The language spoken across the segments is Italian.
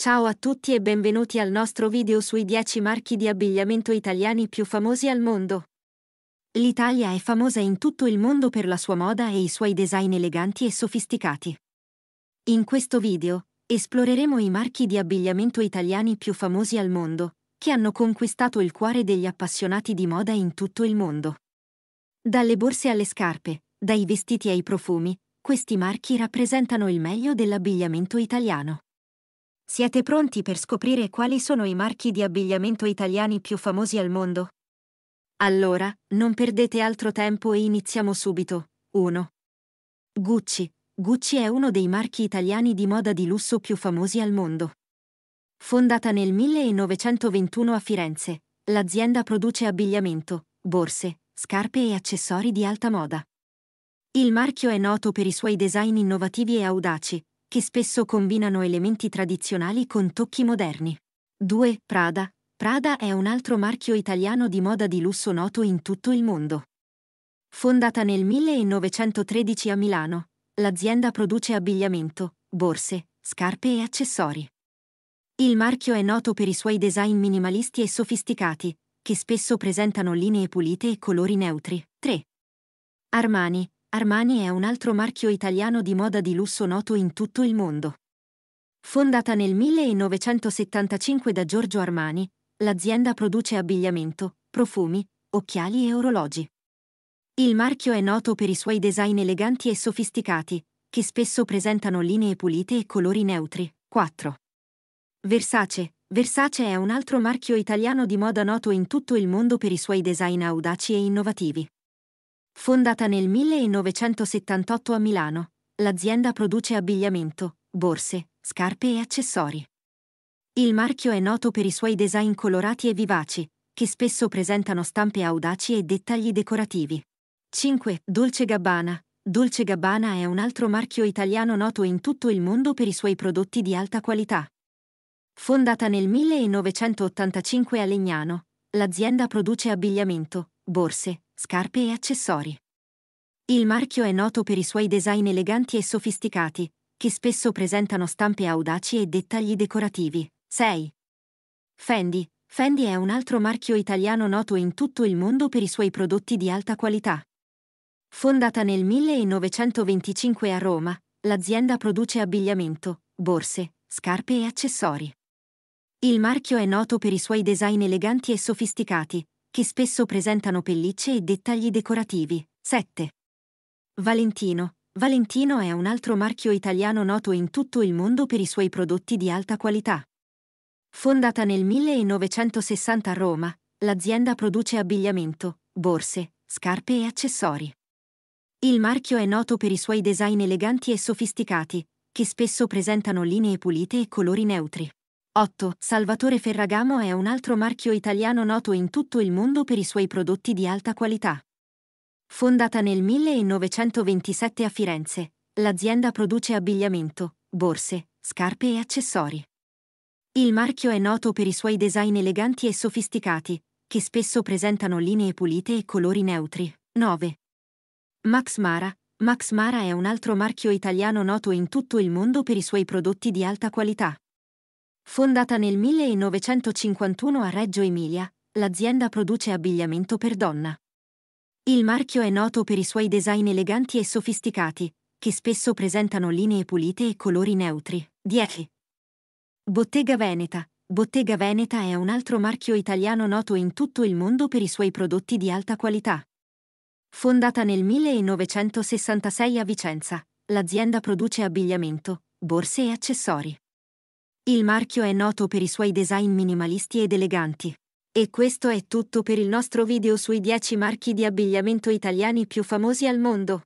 Ciao a tutti e benvenuti al nostro video sui 10 marchi di abbigliamento italiani più famosi al mondo. L'Italia è famosa in tutto il mondo per la sua moda e i suoi design eleganti e sofisticati. In questo video, esploreremo i marchi di abbigliamento italiani più famosi al mondo, che hanno conquistato il cuore degli appassionati di moda in tutto il mondo. Dalle borse alle scarpe, dai vestiti ai profumi, questi marchi rappresentano il meglio dell'abbigliamento italiano. Siete pronti per scoprire quali sono i marchi di abbigliamento italiani più famosi al mondo? Allora, non perdete altro tempo e iniziamo subito. 1. Gucci. Gucci è uno dei marchi italiani di moda di lusso più famosi al mondo. Fondata nel 1921 a Firenze, l'azienda produce abbigliamento, borse, scarpe e accessori di alta moda. Il marchio è noto per i suoi design innovativi e audaci, che spesso combinano elementi tradizionali con tocchi moderni. 2. Prada. Prada è un altro marchio italiano di moda di lusso noto in tutto il mondo. Fondata nel 1913 a Milano, l'azienda produce abbigliamento, borse, scarpe e accessori. Il marchio è noto per i suoi design minimalisti e sofisticati, che spesso presentano linee pulite e colori neutri. 3. Armani. Armani è un altro marchio italiano di moda di lusso noto in tutto il mondo. Fondata nel 1975 da Giorgio Armani, l'azienda produce abbigliamento, profumi, occhiali e orologi. Il marchio è noto per i suoi design eleganti e sofisticati, che spesso presentano linee pulite e colori neutri. 4. Versace. Versace è un altro marchio italiano di moda noto in tutto il mondo per i suoi design audaci e innovativi. Fondata nel 1978 a Milano, l'azienda produce abbigliamento, borse, scarpe e accessori. Il marchio è noto per i suoi design colorati e vivaci, che spesso presentano stampe audaci e dettagli decorativi. 5. Dolce Gabbana. Dolce Gabbana è un altro marchio italiano noto in tutto il mondo per i suoi prodotti di alta qualità. Fondata nel 1985 a Legnano, l'azienda produce abbigliamento, borse, scarpe e accessori. Il marchio è noto per i suoi design eleganti e sofisticati, che spesso presentano stampe audaci e dettagli decorativi. 6. Fendi. Fendi è un altro marchio italiano noto in tutto il mondo per i suoi prodotti di alta qualità. Fondata nel 1925 a Roma, l'azienda produce abbigliamento, borse, scarpe e accessori. Il marchio è noto per i suoi design eleganti e sofisticati, che spesso presentano pellicce e dettagli decorativi. 7. Valentino. Valentino è un altro marchio italiano noto in tutto il mondo per i suoi prodotti di alta qualità. Fondata nel 1960 a Roma, l'azienda produce abbigliamento, borse, scarpe e accessori. Il marchio è noto per i suoi design eleganti e sofisticati, che spesso presentano linee pulite e colori neutri. 8. Salvatore Ferragamo è un altro marchio italiano noto in tutto il mondo per i suoi prodotti di alta qualità. Fondata nel 1927 a Firenze, l'azienda produce abbigliamento, borse, scarpe e accessori. Il marchio è noto per i suoi design eleganti e sofisticati, che spesso presentano linee pulite e colori neutri. 9. Max Mara. Max Mara è un altro marchio italiano noto in tutto il mondo per i suoi prodotti di alta qualità. Fondata nel 1951 a Reggio Emilia, l'azienda produce abbigliamento per donna. Il marchio è noto per i suoi design eleganti e sofisticati, che spesso presentano linee pulite e colori neutri. 10. Bottega Veneta. Bottega Veneta è un altro marchio italiano noto in tutto il mondo per i suoi prodotti di alta qualità. Fondata nel 1966 a Vicenza, l'azienda produce abbigliamento, borse e accessori. Il marchio è noto per i suoi design minimalisti ed eleganti. E questo è tutto per il nostro video sui 10 marchi di abbigliamento italiani più famosi al mondo.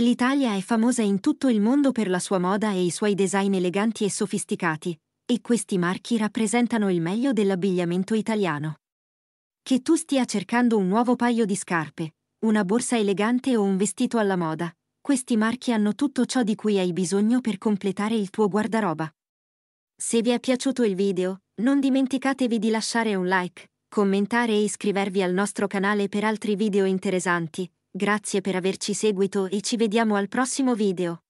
L'Italia è famosa in tutto il mondo per la sua moda e i suoi design eleganti e sofisticati, e questi marchi rappresentano il meglio dell'abbigliamento italiano. Che tu stia cercando un nuovo paio di scarpe, una borsa elegante o un vestito alla moda, questi marchi hanno tutto ciò di cui hai bisogno per completare il tuo guardaroba. Se vi è piaciuto il video, non dimenticatevi di lasciare un like, commentare e iscrivervi al nostro canale per altri video interessanti. Grazie per averci seguito e ci vediamo al prossimo video.